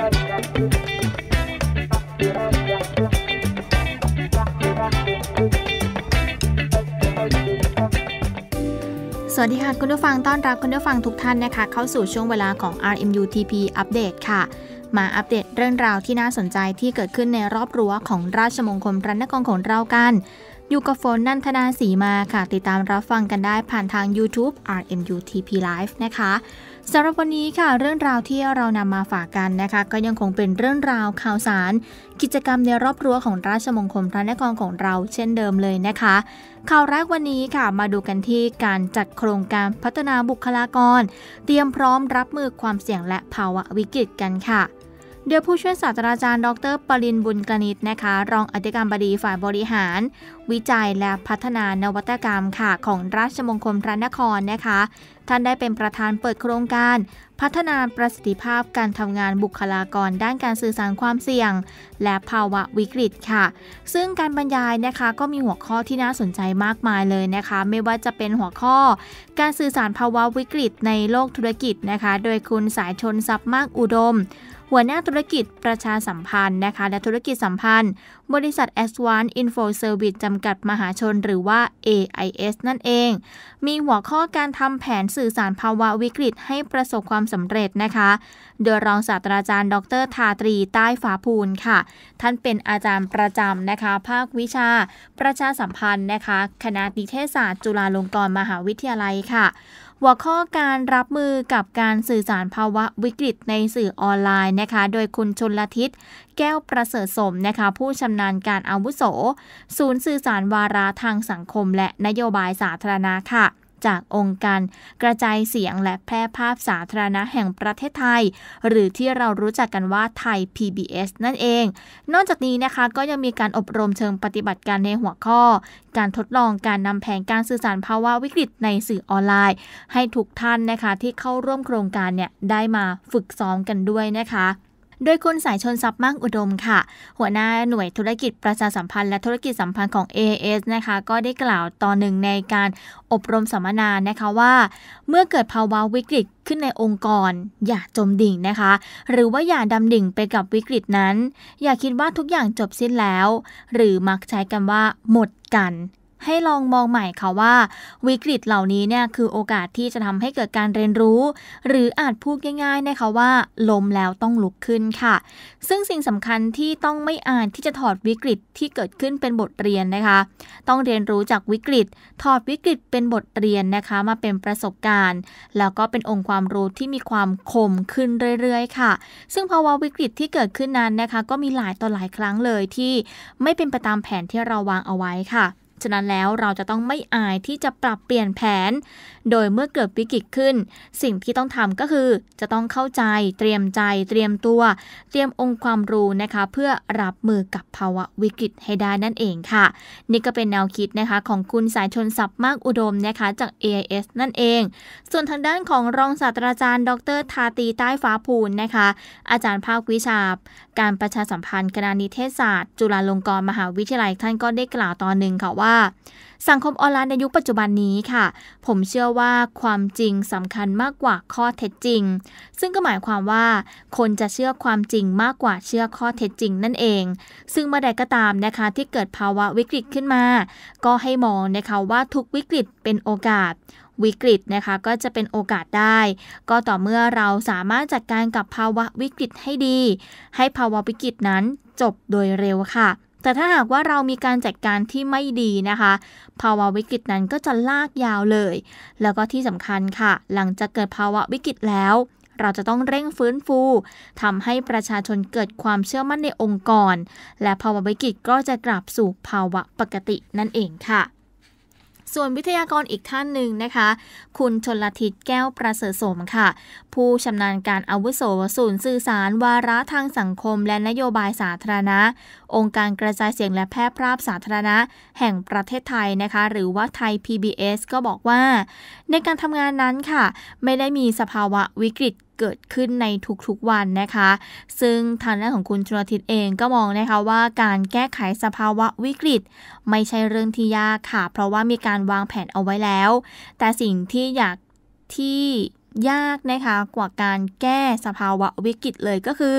สวัสดีค่ะ คุณผู้ฟังต้อนรับคุณผู้ฟังทุกท่านนะคะ เข้าสู่ช่วงเวลาของ RMUTP อัปเดตค่ะ มาอัปเดตเรื่องราวที่น่าสนใจที่เกิดขึ้นในรอบรั้วของราชมงคลพระนครของเรากัน อยู่กับฝนนันทนาสีมาค่ะ ติดตามรับฟังกันได้ผ่านทาง YouTube RMUTP Live นะคะสำหรับวันนี้ค่ะเรื่องราวที่เรานำมาฝากกันนะคะ ก็ยังคงเป็นเรื่องราวข่าวสาร กิจกรรมในรอบรั้วของราชมงคลพระนครของเราเช่นเดิมเลยนะคะ ข่าวแรกวันนี้ค่ะมาดูกันที่การจัดโครงการพัฒนาบุคลากรเตรียมพร้อมรับมือความเสี่ยงและภาวะวิกฤตกันค่ะดยผู้ช่วยศาสตราจารย์ดร ปรินบุญกนิตนะคะ รองอธิการบดีฝ่ายบริหาร วิจัยและพัฒนานวัตกรรมค่ะ ของราชมงคลพระนครนะคะ ท่านได้เป็นประธานเปิดโครงการ พัฒนาประสิทธิภาพการทำงานบุคลากรด้านการสื่อสารความเสี่ยงและภาวะวิกฤตค่ะ ซึ่งการบรรยายนะคะก็มีหัวข้อที่น่าสนใจมากมายเลยนะคะไม่ว่าจะเป็นหัวข้อ การสื่อสารภาวะวิกฤต ในโลกธุรกิจนะคะโดยคุณสายชนทรัพย์มากอุดมหัวหน้าธุรกิจประชาสัมพันธ์นะคะ และธุรกิจสัมพันธ์ บริษัท a d v a n Info Service จำกัดมหาชนหรือว่า AIS นั่นเอง มีหัวข้อการทำแผนสื่อสารภาวะวิกฤต ให้ประสบความสำเร็จนะคะ โดยรองศาสตราจารย์ ดรทาตรี ใต้ฝาภูลค่ะ ท่านเป็นอาจารย์ประจำนะคะภาควิชา ประชาสัมพันธ์นะคะคณะนิเทศศาสตร์ จุฬาลงกรณ์มหาวิทยาลัยค่ะหัวข้อการรับมือกับการสื่อสารภาวะวิกฤตในสื่อออนไลน์นะคะ โดยคุณชนลทิศแก้วประเสริฐสมนะคะ ผู้ชำนาญการอาวุโส ศูนย์สื่อสารวาระทางสังคมและนโยบายสาธารณะค่ะจากองค์การกระจายเสียงและแพร่ภาพสาธารณะแห่งประเทศไทย หรือที่เรารู้จักกันว่าไทย PBS นั่นเอง นอกจากนี้นะคะก็ยังมีการอบรมเชิงปฏิบัติการในหัวข้อ การทดลองการนำแผนการสื่อสารภาวะวิกฤตในสื่อออนไลน์ ให้ทุกท่านนะคะที่เข้าร่วมโครงการเนี่ยได้มาฝึกซ้อมกันด้วยนะคะโดยคุณสายชนทรัพย์มั่งอุดมค่ะ หัวหน้าหน่วยธุรกิจประชาสัมพันธ์และธุรกิจสัมพันธ์ของ AS นะคะก็ได้กล่าวตอนหนึ่งในการอบรมสัมมนานะคะว่า เมื่อเกิดภาวะวิกฤตขึ้นในองค์กรอย่าจมดิ่งนะคะ หรือว่าอย่าดำดิ่งไปกับวิกฤตนั้น อย่าคิดว่าทุกอย่างจบสิ้นแล้ว หรือมักใช้กันว่าหมดกันให้ลองมองใหม่ค่ะว่าวิกฤตเหล่านี้เนี่ยคือโอกาสที่จะทำให้เกิดการเรียนรู้ หรืออาจพูดง่ายๆนะคะว่าล้มแล้วต้องลุกขึ้นค่ะ ซึ่งสิ่งสำคัญที่ต้องไม่อาจที่จะถอดวิกฤตที่เกิดขึ้นเป็นบทเรียนนะคะ ต้องเรียนรู้จากวิกฤต ถอดวิกฤตเป็นบทเรียนนะคะ มาเป็นประสบการณ์ แล้วก็เป็นองค์ความรู้ที่มีความคมขึ้นเรื่อย ๆ ค่ะ ซึ่งภาวะวิกฤตที่เกิดขึ้นนั้นนะคะก็มีหลายต่อหลายครั้งเลยที่ไม่เป็นไปตามแผนที่เราวางเอาไว้ค่ะฉะนั้นแล้วเราจะต้องไม่อายที่จะปรับเปลี่ยนแผน โดยเมื่อเกิดวิกฤตขึ้น สิ่งที่ต้องทำก็คือจะต้องเข้าใจ เตรียมใจเตรียมตัวเตรียมองค์ความรู้นะคะเพื่อรับมือกับภาวะวิกฤตให้ได้นั่นเองค่ะ นี่ก็เป็นแนวคิดนะคะของคุณสายชนศัพท์มากอุดมนะคะจาก AIS นั่นเอง ส่วนทางด้านของรองศาสตราจารย์ ดรทาตีใต้ฟ้าภูลนะคะ อาจารย์ภาควิชาการประชาสัมพันธ์คณะนิเทศศาสตร์ จุฬาลงกรณ์มหาวิทยาลัยท่านก็ได้กล่าวตอนหนึ่งค่ะว่าาสังคมออนไลน์ในยุคปัจจุบันนี้ค่ะ ผมเชื่อว่าความจริงสำคัญมากกว่าข้อเท็จจริง ซึ่งก็หมายความว่า คนจะเชื่อความจริงมากกว่าเชื่อข้อเท็จจริงนั่นเอง ซึ่งเมื่อใดก็ตามนะคะที่เกิดภาวะวิกฤตขึ้นมา ก็ให้มองนะคะว่าทุกวิกฤตเป็นโอกาสวิกฤตนะคะ ก็จะเป็นโอกาสได้ ก็ต่อเมื่อเราสามารถจัดการกับภาวะวิกฤตให้ดี ให้ภาวะวิกฤตนั้นจบโดยเร็วค่ะแต่ถ้าหากว่าเรามีการจัดการที่ไม่ดีนะคะ ภาวะวิกฤตนั้นก็จะลากยาวเลย แล้วก็ที่สำคัญค่ะ หลังจากเกิดภาวะวิกฤตแล้ว เราจะต้องเร่งฟื้นฟูทำให้ประชาชนเกิดความเชื่อมั่นในองค์กร และภาวะวิกฤตก็จะกลับสู่ภาวะปกตินั่นเองค่ะส่วนวิทยากรอีกท่านหนึ่งนะคะ คุณชนลทิศแก้วประเสริฐสมค่ะ ผู้ชำนาญการอาวุโสศูนย์สื่อสาร วาระทางสังคมและนโยบายสาธารณะ องค์การกระจายเสียงและแพร่ภาพสาธารณะ แห่งประเทศไทยนะคะ หรือว่าไทย PBS ก็บอกว่า ในการทำงานนั้นค่ะ ไม่ได้มีสภาวะวิกฤตเกิดขึ้นในทุกๆวันนะคะ ซึ่งทางด้านของคุณชลทิศเองก็มองนะคะว่าการแก้ไขสภาวะวิกฤต ไม่ใช่เรื่องที่ยากค่ะ เพราะว่ามีการวางแผนเอาไว้แล้ว แต่สิ่งที่อยากที่ยากนะคะกว่าการแก้สภาวะวิกฤตเลยก็คือ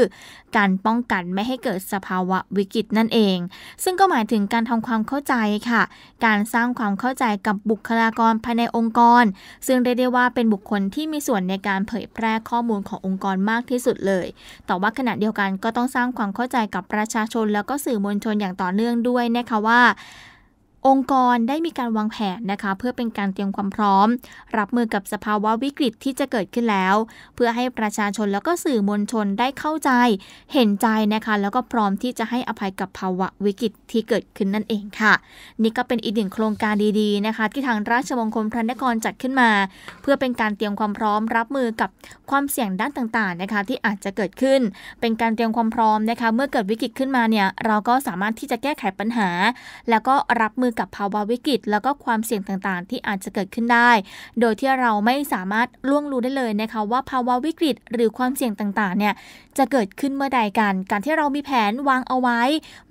การป้องกันไม่ให้เกิดสภาวะวิกฤตนั่นเอง ซึ่งก็หมายถึงการทำความเข้าใจค่ะ การสร้างความเข้าใจกับบุคลากรภายในองค์กร ซึ่งได้ได้ว่าเป็นบุคคลที่มีส่วนในการเผยแพร่ข้อมูลขององค์กรมากที่สุดเลยแต่ว่าขณะเดียวกันก็ต้องสร้างความเข้าใจกับประชาชนแล้วก็สื่อมวลชนอย่างต่อเนื่องด้วยนะคะว่าองค์กรได้มีการวางแผนนะคะเพื่อเป็นการเตรียมความพร้อม รับมือกับสภาวะวิกฤตที่จะเกิดขึ้นแล้ว เพื่อให้ประชาชนแล้วก็สื่อมวลชนได้เข้าใจ เห็นใจนะคะแล้วก็พร้อมที่จะให้อภัยกับภาวะวิกฤตที่เกิดขึ้นนั่นเองค่ะนี่ก็เป็นอีกหนึ่งโครงการดีๆนะคะที่ทางราชมงคลพระนครจัดขึ้นมา เพื่อเป็นการเตรียมความพร้อม รับมือกับความเสี่ยงด้านต่างๆนะคะที่อาจจะเกิดขึ้น เป็นการเตรียมความพร้อมนะคะเมื่อเกิดวิกฤตขึ้นมาเนี่ยเราก็สามารถที่จะแก้ไขปัญหา แล้วก็รับมืออกับภาวะวิกฤตแล้วก็ความเสี่ยงต่างๆ ที่อาจจะเกิดขึ้นได้ โดยที่เราไม่สามารถล่วงรู้ได้เลยนะคะว่าภาวะวิกฤตหรือความเสี่ยงต่างๆเนี่ยจะเกิดขึ้นเมื่อใดกัน การที่เรามีแผนวางเอาไว้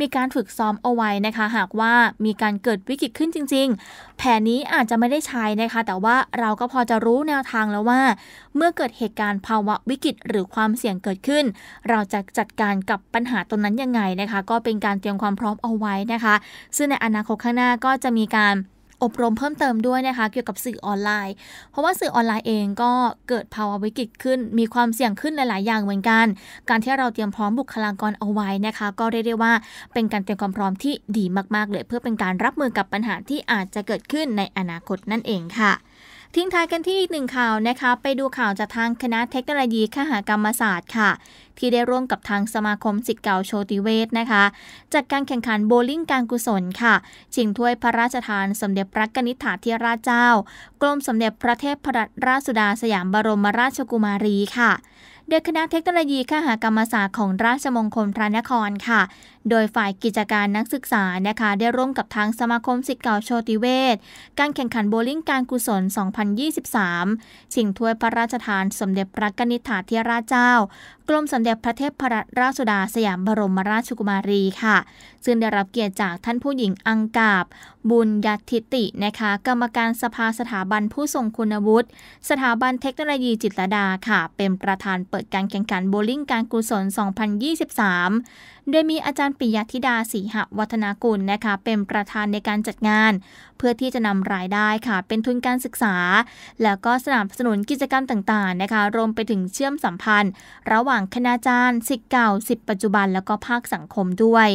มีการฝึกซ้อมเอาไว้นะคะ หากว่ามีการเกิดวิกฤตขึ้นจริง ๆ แผนนี้อาจจะไม่ได้ใช้นะคะ แต่ว่าเราก็พอจะรู้แนวทางแล้วว่า เมื่อเกิดเหตุการณ์ภาวะวิกฤต หรือความเสี่ยงเกิดขึ้น เราจะจัดการกับปัญหาตรงนั้นยังไงนะคะ ก็เป็นการเตรียมความพร้อมเอาไว้นะคะซึ่งในอนาคตข้างหน้าาก็จะมีการอบรมเพิ่มเติมด้วยนะคะ เกี่ยวกับสื่อออนไลน์ เพราะว่าสื่อออนไลน์เองก็เกิดภาวะวิกฤตขึ้น มีความเสี่ยงขึ้นหลาย ๆ อย่างเหมือนกัน การที่เราเตรียมพร้อมบุคลากรเอาไว้นะคะ ก็เรียกได้ว่าเป็นการเตรียมความพร้อมที่ดีมาก ๆ เลยเพื่อเป็นการรับมือกับปัญหาที่อาจจะเกิดขึ้นในอนาคตนั่นเองค่ะทิ้งท้ายกันที่อีกหนึ่งข่าวนะคะไปดูข่าวจากทางคณะเทคโนโลยีขหกรรมศาสตร์ค่ะ ที่ได้ร่วมกับทางสมาคมสิทธิ์เก่าโชติเวศนะคะ จัดการแข่งขันโบลิ่งการกุศลค่ะชิงถ้วยพระราชทาน สมเด็จพระกนิษฐาธิราชเจ้ากรมสมเด็จพระเทพรัตนราชสุดาสยามบรมราชกุมารีค่ะ โดยคณะเทคโนโลยีขหกรรมศาสตร์ของราชมงคลพระนครค่ะโดยฝ่ายกิจการนักศึกษานะคะได้ร่วมกับทางสมาคมศิษย์เก่าโชติเวศการแข่งขันโบลิ่งการกุศล 2023ชิงถ้วยพระราชทานสมเด็จพระกนิษฐาธิราชเจ้า กรมสมเด็จพระเทพรัตนราชสุดาสยามบรมราชกุมารีค่ะ ซึ่งได้รับเกียรติจากท่านผู้หญิงอังกาบบุญยทิตินะคะกรรมการสภาสถาบันผู้ทรงคุณวุฒิ สถาบันเทคโนโลยีจิตรดาค่ะ เป็นประธานเปิดการแข่งขันโบลิ่งการกุศล 2023โดยมีอาจารย์ปิยธิดาศรีหวัฒนากุลนะคะเป็นประธานในการจัดงาน เพื่อที่จะนำรายได้ค่ะ เป็นทุนการศึกษา แล้วก็สนับสนุนกิจกรรมต่างๆนะคะรวมไปถึงเชื่อมสัมพันธ์ ระหว่างคณาจารย์สิทธิ์เก่าสิทธิ์ปัจจุบันแล้วก็ภาคสังคมด้วย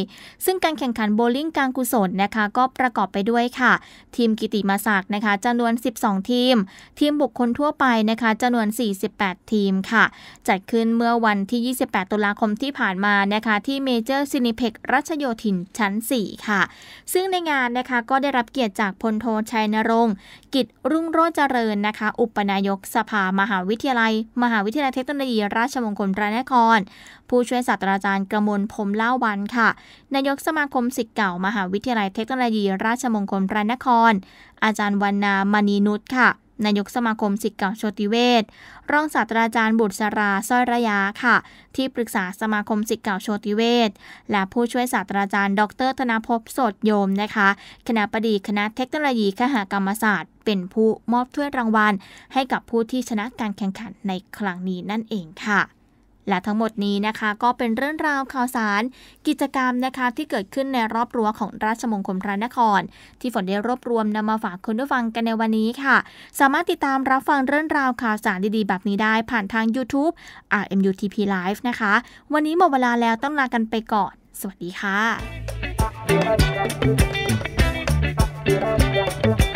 ซึ่งการแข่งขันโบลิ่งการกุศลนะคะก็ประกอบไปด้วยค่ะ ทีมกิติมาศักดิ์นะคะจำนวน 12 ทีม ทีมบุคคลทั่วไปนะคะจำนวน 48 ทีมค่ะจัดขึ้นเมื่อวันที่ 28ตุลาคมที่ผ่านมานะคะที่เมเจอร์ซินิเพ็กรัชโยธินชั้น4 ค่ะ ซึ่งในงานนะคะก็ได้รับเกียรติจากพลโทชัยนรงค์ กิจรุ่งโรจเจริญนะคะ อุปนายกสภา มหาวิทยาลัย มหาวิทยาลัยเทคโนโลยีราชมงคลพระนคร ผู้ช่วยศาสตราจารย์กระมวลพมเล่าวันค่ะนายกสมาคมศิษย์เก่า มหาวิทยาลัยเทคโนโลยี ราชมงคลพระนคร อาจารย์วันนามณีนุชค่ะนายกสมาคมสิทธิ์เก่าโชติเวศรองศาสตราจารย์บุตรสราสร้อยระยะค่ะ ที่ปรึกษาสมาคมสิทธิ์เก่าโชติเวศและผู้ช่วยศาสตราจารย์ ดร ธนภพ สดโยมนะคะ คณะบดีคณะเทคโนโลยีขหกรรมศาสตร์ เป็นผู้มอบถ้วยรางวัล ให้กับผู้ที่ชนะการแข่งขันในครั้งนี้นั่นเองค่ะและทั้งหมดนี้นะคะก็เป็นเรื่องราวข่าวสารกิจกรรมนะคะที่เกิดขึ้นในรอบรั้วของราชมงคลพระนคร ที่ฝนได้รวบรวมนำมาฝากคุณผู้ฟังกันในวันนี้ค่ะ สามารถติดตามรับฟังเรื่องราวข่าวสารดีๆ แบบนี้ได้ผ่านทาง YouTube RMUTP Live นะคะ วันนี้หมดเวลาแล้วต้องลากันไปก่อน สวัสดีค่ะ